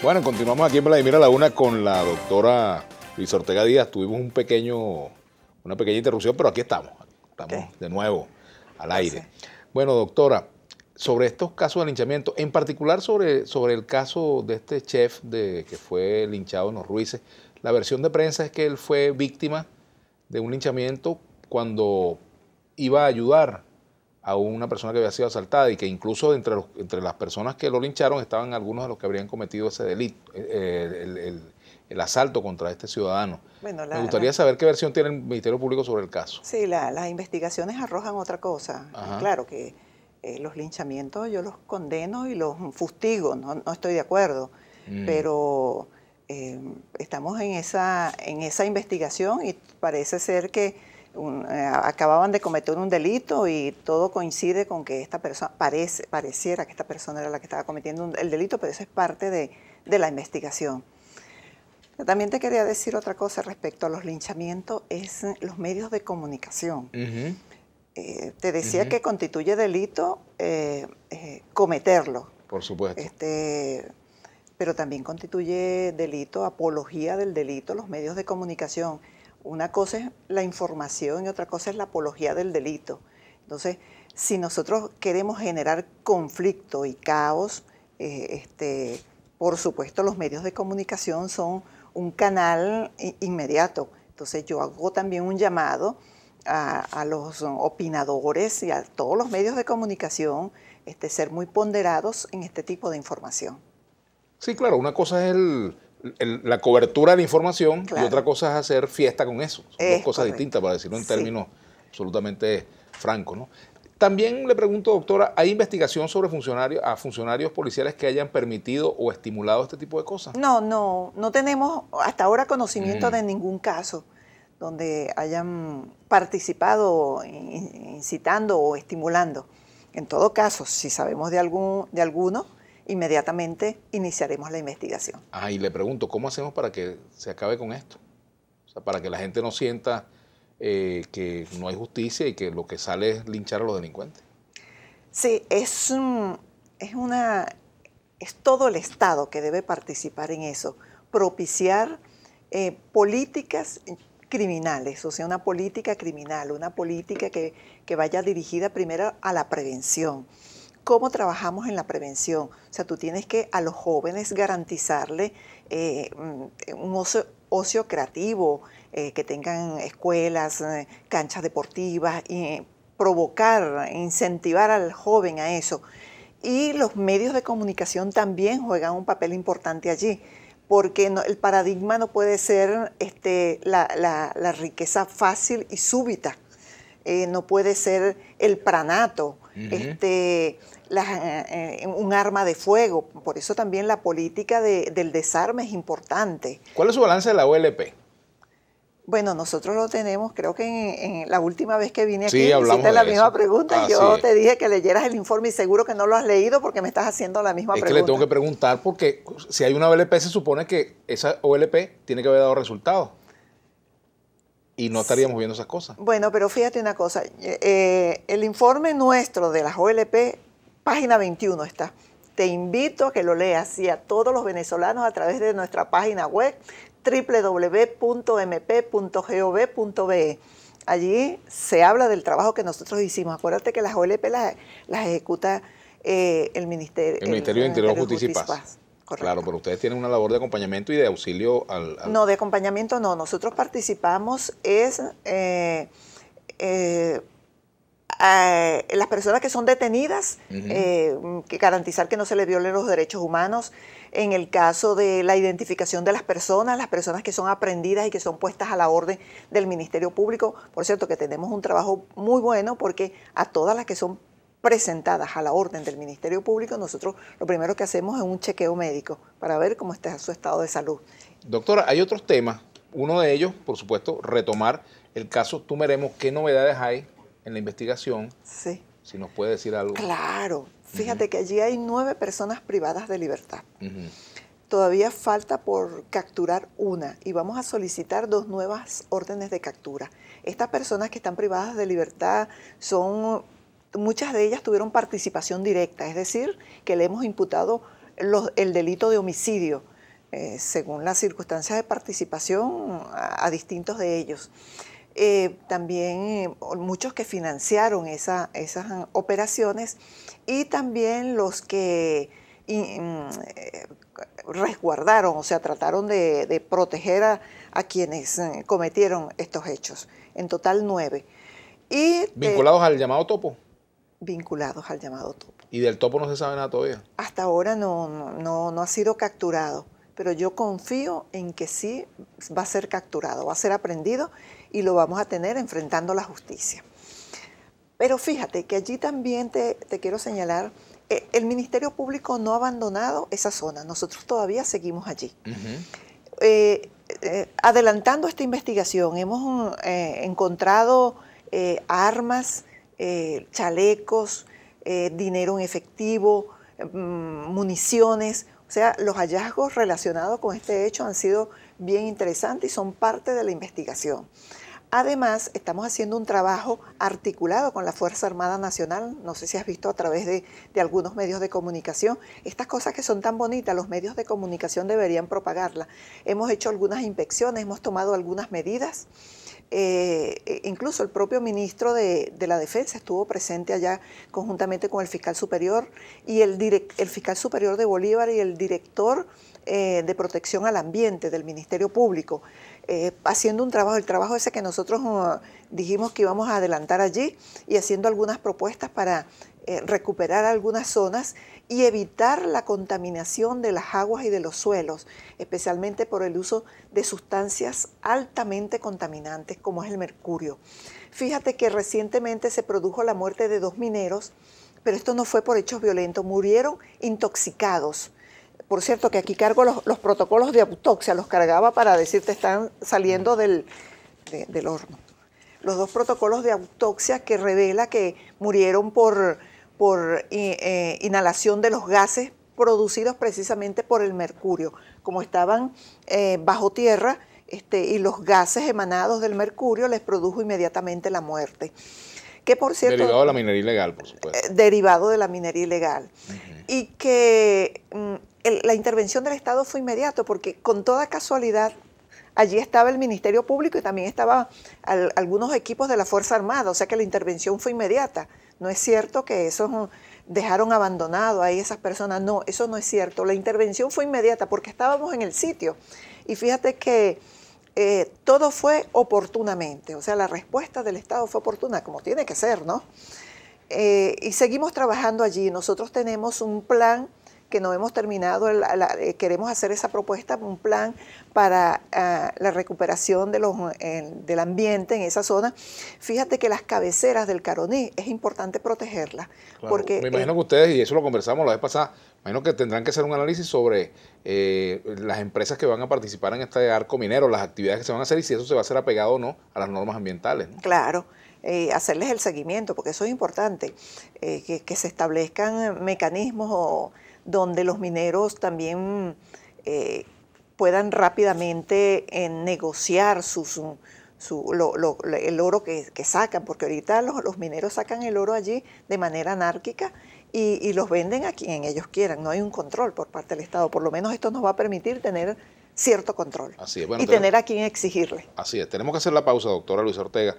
Bueno, continuamos aquí en Vladimir a la una con la doctora Luis Ortega Díaz. Tuvimos un pequeño, una pequeña interrupción, pero aquí estamos. Estamos de nuevo al aire. Bueno, doctora, sobre estos casos de linchamiento, en particular sobre, sobre el caso de este chef de, que fue linchado en los Ruices, la versión de prensa es que él fue víctima de un linchamiento cuando iba a ayudar a una persona que había sido asaltada y que incluso entre, entre las personas que lo lincharon estaban algunos de los que habrían cometido ese delito, eh, eh, el, asalto contra este ciudadano. Me gustaría saber qué versión tiene el Ministerio Público sobre el caso. Sí, las investigaciones arrojan otra cosa. Claro que eh, los linchamientos yo los condeno y los fustigo, no, estoy de acuerdo, mm. pero estamos en esa, en esa investigación y parece ser que eh, acababan de cometer un delito y todo coincide con que esta persona, parece, pareciera que esta persona era la que estaba cometiendo el delito, pero eso es parte de, la investigación. también te quería decir otra cosa respecto a los linchamientos, es los medios de comunicación. Eh, te decía que constituye delito eh, cometerlo. Por supuesto. Este, pero también constituye delito, apología del delito, los medios de comunicación una cosa es la información y otra cosa es la apología del delito. Entonces, si nosotros queremos generar conflicto y caos, eh, este, por supuesto los medios de comunicación son un canal inmediato. Entonces yo hago también un llamado a, los opinadores y a todos los medios de comunicación este, ser muy ponderados en este tipo de información. Sí, claro, una cosa es el, la cobertura de información y otra cosa es hacer fiesta con eso. Son dos cosas distintas, para decirlo en términos absolutamente francos. ¿no? También le pregunto, doctora, ¿hay investigación sobre funcionarios, a funcionarios policiales que hayan permitido o estimulado este tipo de cosas? No, no, no tenemos hasta ahora conocimiento mm. de ningún caso donde hayan participado incitando o estimulando. En todo caso, si sabemos de, algún, de alguno, inmediatamente iniciaremos la investigación. Ah, y le pregunto, ¿cómo hacemos para que se acabe con esto? O sea, para que la gente no sienta eh, que no hay justicia y que lo que sale es linchar a los delincuentes. Sí, es, es, una, es todo el Estado que debe participar en eso, propiciar eh, políticas criminales, o sea, una política criminal, una política que, que vaya dirigida primero a la prevención cómo trabajamos en la prevención. O sea, tú tienes que a los jóvenes garantizarle eh, mm, un ocio, creativo, eh, que tengan escuelas, eh, canchas deportivas, y provocar, incentivar al joven a eso. Y los medios de comunicación también juegan un papel importante allí, porque el paradigma no puede ser este, la, riqueza fácil y súbita. no puede ser el pranato, este, eh, eh, un arma de fuego. Por eso también la política del desarme es importante. ¿Cuál es su balance de la OLP? Bueno, nosotros lo tenemos, creo que en, la última vez que vine aquí, hiciste la misma pregunta. Ah, yo te dije que leyeras el informe y seguro que no lo has leído porque me estás haciendo la misma pregunta. Es que le tengo que preguntar porque si hay una OLP, se supone que esa OLP tiene que haber dado resultados. Y no estaríamos viendo esas cosas. Bueno, pero fíjate una cosa. Eh, el informe nuestro de las OLP Página 21 está. Te invito a que lo leas y a todos los venezolanos a través de nuestra página web www.mp.gov.be. Allí se habla del trabajo que nosotros hicimos. Acuérdate que las OLP las, ejecuta eh, el, ministerio, el, Ministerio de Interior, Justicia y Paz. Claro, pero ustedes tienen una labor de acompañamiento y de auxilio al... No, de acompañamiento no. Nosotros participamos es... Eh, eh, eh, las personas que son detenidas, eh, que garantizar que no se les violen los derechos humanos. En el caso de la identificación de las personas, las personas que son aprendidas y que son puestas a la orden del Ministerio Público. Por cierto, que tenemos un trabajo muy bueno porque a todas las que son presentadas a la orden del Ministerio Público, nosotros lo primero que hacemos es un chequeo médico para ver cómo está su estado de salud. Doctora, hay otros temas. Uno de ellos, por supuesto, retomar el caso Tumeremos. ¿Qué novedades hay en la investigación. Si nos puede decir algo. Claro. Fíjate que allí hay nueve personas privadas de libertad. Todavía falta por capturar una y vamos a solicitar dos nuevas órdenes de captura. Estas personas que están privadas de libertad son, muchas de ellas tuvieron participación directa, es decir, que le hemos imputado el delito de homicidio, eh, según las circunstancias de participación a distintos de ellos. Eh, también eh, muchos que financiaron esas ah, operaciones y también los que eh, resguardaron, o sea, trataron de, proteger a, quienes cometieron estos hechos. En total nueve. Y ¿Vinculados al llamado topo? Vinculados al llamado topo. ¿Y del topo no se sabe nada todavía? Hasta ahora no, no ha sido capturado pero yo confío en que sí va a ser capturado, va a ser aprendido y lo vamos a tener enfrentando la justicia. Pero fíjate que allí también te, quiero señalar, eh, el Ministerio Público no ha abandonado esa zona, nosotros todavía seguimos allí. Eh, eh, adelantando esta investigación, hemos encontrado armas, chalecos, dinero en efectivo, mm, municiones, o sea, los hallazgos relacionados con este hecho han sido bien interesantes y son parte de la investigación. Además, estamos haciendo un trabajo articulado con la Fuerza Armada Nacional. No sé si has visto a través de, algunos medios de comunicación. Estas cosas que son tan bonitas, los medios de comunicación deberían propagarlas. Hemos hecho algunas inspecciones, hemos tomado algunas medidas. Eh, e incluso el propio ministro de, la Defensa estuvo presente allá conjuntamente con el fiscal superior y el, fiscal superior de Bolívar y el director eh, de protección al ambiente del Ministerio Público. Eh, haciendo un trabajo, el trabajo ese que nosotros uh, dijimos que íbamos a adelantar allí y haciendo algunas propuestas para eh, recuperar algunas zonas y evitar la contaminación de las aguas y de los suelos, especialmente por el uso de sustancias altamente contaminantes como es el mercurio. Fíjate que recientemente se produjo la muerte de dos mineros, pero esto no fue por hechos violentos, murieron intoxicados por cierto, que aquí cargo los, protocolos de autopsia, los cargaba para decirte, están saliendo del, horno. Los dos protocolos de autopsia que revela que murieron por, por eh, eh, inhalación de los gases producidos precisamente por el mercurio. Como estaban eh, bajo tierra este, y los gases emanados del mercurio les produjo inmediatamente la muerte. Que por cierto, derivado de la minería ilegal, por supuesto. derivado de la minería ilegal. Y que mm, la intervención del Estado fue inmediato porque con toda casualidad allí estaba el Ministerio Público y también estaba algunos equipos de la Fuerza Armada, o sea que la intervención fue inmediata. No es cierto que eso dejaron abandonado ahí esas personas, no, eso no es cierto. La intervención fue inmediata porque estábamos en el sitio y fíjate que eh, todo fue oportunamente, o sea, la respuesta del Estado fue oportuna, como tiene que ser, ¿no? Eh, y seguimos trabajando allí. Nosotros tenemos un plan que no hemos terminado, eh, queremos hacer esa propuesta, un plan para ah, la recuperación de los, del ambiente en esa zona. Fíjate que las cabeceras del Caroní es importante protegerlas. me imagino que ustedes, y eso lo conversamos la vez pasada, imagino que tendrán que hacer un análisis sobre eh, las empresas que van a participar en este arco minero, las actividades que se van a hacer y si eso se va a hacer apegado o no a las normas ambientales. Claro. Eh, hacerles el seguimiento, porque eso es importante, que, que, se establezcan mecanismos o donde los mineros también eh, puedan rápidamente eh, negociar su, el oro que, sacan, porque ahorita los, mineros sacan el oro allí de manera anárquica y, los venden a quien ellos quieran, no hay un control por parte del Estado, por lo menos esto nos va a permitir tener cierto control y tener a quien exigirle. Así es, tenemos que hacer la pausa, doctora Luisa Ortega.